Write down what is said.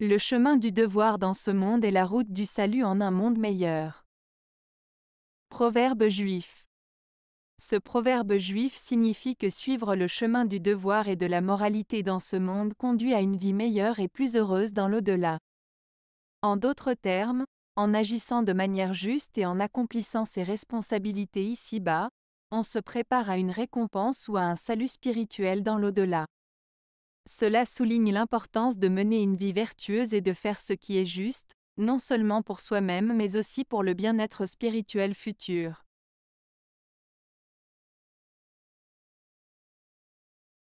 Le chemin du devoir dans ce monde est la route du salut en un monde meilleur. Proverbe juif. Ce proverbe juif signifie que suivre le chemin du devoir et de la moralité dans ce monde conduit à une vie meilleure et plus heureuse dans l'au-delà. En d'autres termes, en agissant de manière juste et en accomplissant ses responsabilités ici-bas, on se prépare à une récompense ou à un salut spirituel dans l'au-delà. Cela souligne l'importance de mener une vie vertueuse et de faire ce qui est juste, non seulement pour soi-même mais aussi pour le bien-être spirituel futur.